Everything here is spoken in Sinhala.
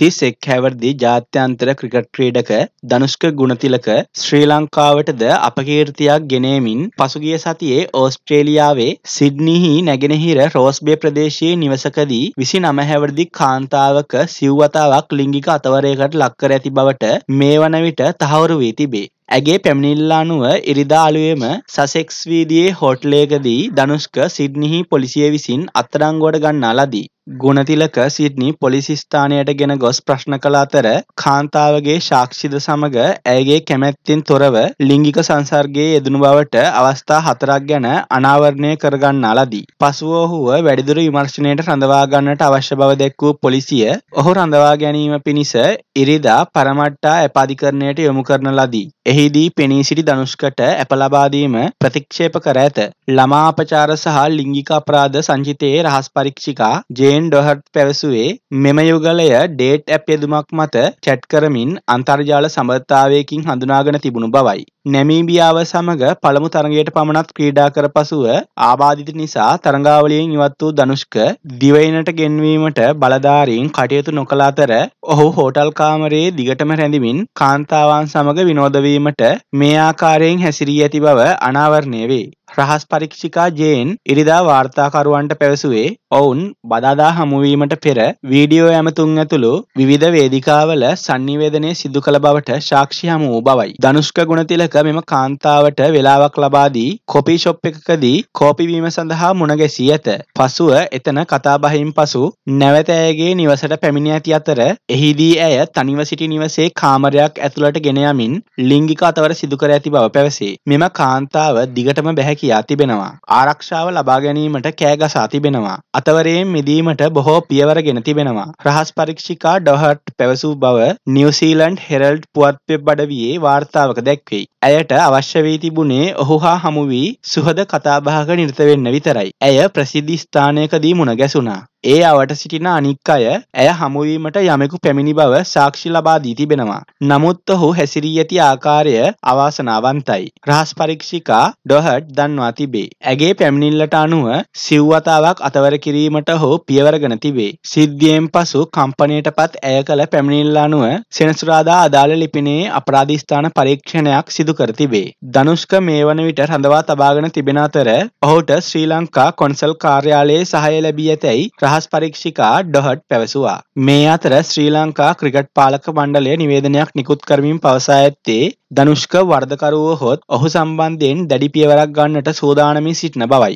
තිස් එක් හැවරදි ජාත්‍යන්තර ක්‍රිකට් ක්‍රීඩක ධනුෂ්ක ගුණතිලක ශ්‍රී ලංකාවටද අපකීර්තියක් ගෙනේමින් පසුගිය සතියේ ඕස්ට්‍රේලියාවේ සිඩ්නිහි නැගෙනහිර රෝස්බේ ප්‍රදේශයේ නිවසකදී විසි නමහැවරදි කාන්තාවක සිව්වතාවක් ලිංගික අතවරයකට ලක්කර ඇති බවට මේ වන විට තහවුරු වී තිබේ. ඇගේ පැමිණිල්ලා අනුව ඉරිදා අලුයම සසෙක්ස් වීදියේ හෝටලේකදී ධනුෂ්ක සිඩ්නිහි පොලිසිය විසින් අත්අඩංගුවට ගන්නා ලදී. ගුණතිලක සිඩ්නි පොලිසිස්ථානයට ගෙන ගොස් ප්‍රශ්න කළ අතර කාන්තාවගේ ශාක්ෂිද සමඟ ඇයගේ කැමැත්තෙන් තොරව ලිංගික සංසර්ගයේ යෙදනු බවට අවස්ථා හතරක් ගැන අනාවරණය කරගන්න අලදී. පසුව ඔහුව වැඩිදුර විමර්ශණයට රඳවාගන්නට අවශ්‍ය බව දැක් වූ පොලිසිය ඔහු රඳවා ගැනීම පිණිස ඉරිදා පරමට්ටා ඇපාධිකරණයට යොමු කරන ලදී. එහිදී පෙනී සිටි දනුෂ්කට ඇප ලබාදීම ප්‍රතික්ෂේප කර ඇත. ළමා අපචාර සහ ලිංගික අපරාධ සංචිතයේ රහස් පරීක්ෂිකා ජේ ඩොමේන් ඩොහට් පැවසුවේ මෙම යුගලය ඩේට් ඇප් යෙදුමක් මත චැට් කරමින් අන්තර්ජාල සබඳතාවයකින් හඳුනාගෙන තිබුණු බවයි. නැමීබියාව සමඟ පළමු තරගයට පමණත් ක්‍රීඩා කර පසුව ආබාධිත නිසා තරගාවලියෙන් ඉවත් වූ දනුෂ්ක දිවයිනට ගෙන්වීමට බලධාරීන් කටයුතු නොකළ අතර ඔහු හෝටල් කාමරයේ දිගටම රැඳමින් කාන්තාවන් සමඟ විනෝදවීමට මේ ආකාරයෙන් හැසිරී ඇති බව අනාවරණය වේ. රහස් පරීක්ෂිකා ජේන් ඉරිදා වාර්තාකරුවන්ට පැවසුවේ ඔවුන් බදාදා හමුවීමට පෙර වීඩියෝ ඇමතුන් ඇතුළු විවිධ වේදිකාවල සංනිවේදනය සිදු කළ බවට සාක්ෂි හමු වූ බවයි. ධනුෂ්ක ගුණතිලක මෙම කාන්තාවට වෙලාවක් ලබා දී කොපි ෂොප් එකකදී කෝපි වීම සඳහා මුණ ගැසී ඇත. පසුව එතන කතාබහින් පසු නැවත ඇයගේ නිවසට පැමිණ ඇති අතර එහිදී ඇය තනිව සිටි නිවසේ කාමරයක් ඇතුළට ගෙන යමින් ලිංගික අතවර සිදු කර ඇති බව පැවසේ. මෙම කාන්තාව දිගටම බැහැ කියා තිබෙනවා. ආරක්ෂාව ලබා ගැනීමට කෑගසා තිබෙනවා. අතවරයෙන් මිදීමට බොහෝ පියවර ගෙන තිබෙනවා. රහස් පරීක්ෂිකා ඩොහට් පැවසූ බව නිවසීලන්ඩ් හෙරල්ඩ් පුවත්වෙබ් අඩවියේ වාර්තාවක දැක්වෙයි. ඇයට අවශ්‍ය වී තිබුණේ ඔහු හා හමුවී සුහද කතාබහක නිර්තවෙන්න විතරයි. ඇය ප්‍රසිද්ධි ස්ථානයකදී මුණ ගැසුණා. ඒ අවට සිටින අනික් අය ඇය හමුවීමට යමෙකු පැමිණි බව සාක්ෂි ලබා දී තිබෙනවා. නමුත් ඔහු හැසිරී ඇති ආකාරය අවාසනාවන්තයි. රහස් පරීක්ෂිකා ඩොහට් දන්වා තිබේ. ඇගේ පැමිණිල්ලට අනුව සිව්වතාවක් අතවර කිරීමට හෝ පියවරගෙන තිබේ. සිද්ධියෙන් පසු කම්පනයට පත් ඇය කළ පැමිණිල්ල අනුව සෙනසුරාදා අදාළ ලිපිනේ අපරාධස්ථාන පරීක්ෂණයක් සිදු කර තිබේ. දනුෂ්ක මේ වන විට රඳවා තබාගෙන තිබෙන අතර ඔහුට ශ්‍රී ලංකා කොන්සල් කාර්යාලයේ සහය ලැබී ඇතැයි රහස් පරීක්ෂිකා ඩොහට් පැවසුවා. මේ අතර ශ්‍රී ලංකා ක්‍රිකට් පාලක මණ්ඩලය නිවේදනයක් නිකුත් කරමින් පවසා ඇත්තේ ධනුෂ්ක වර්ධකරුව හොත් ඔහු සම්බන්ධයෙන් දැඩි පියවරක් ගන්නට සූදානමින් සිටින බවයි.